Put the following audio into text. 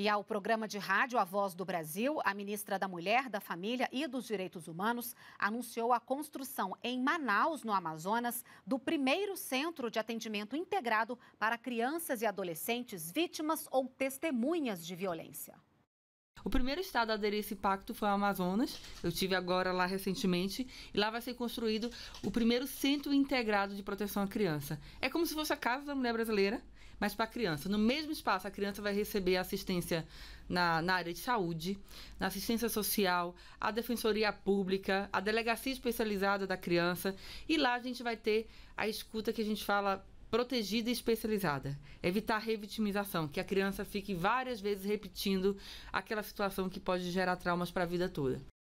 E ao programa de rádio A Voz do Brasil, a ministra da Mulher, da Família e dos Direitos Humanos anunciou a construção em Manaus, no Amazonas, do primeiro centro de atendimento integrado para crianças e adolescentes vítimas ou testemunhas de violência. O primeiro estado a aderir esse pacto foi o Amazonas. Eu tive agora lá recentemente e lá vai ser construído o primeiro centro integrado de proteção à criança. É como se fosse a casa da mulher brasileira, mas para a criança. No mesmo espaço, a criança vai receber assistência na, na área de saúde, na assistência social, a defensoria pública, a delegacia especializada da criança, e lá a gente vai ter a escuta que a gente fala protegida e especializada. Evitar a revitimização, que a criança fique várias vezes repetindo aquela situação que pode gerar traumas para a vida toda.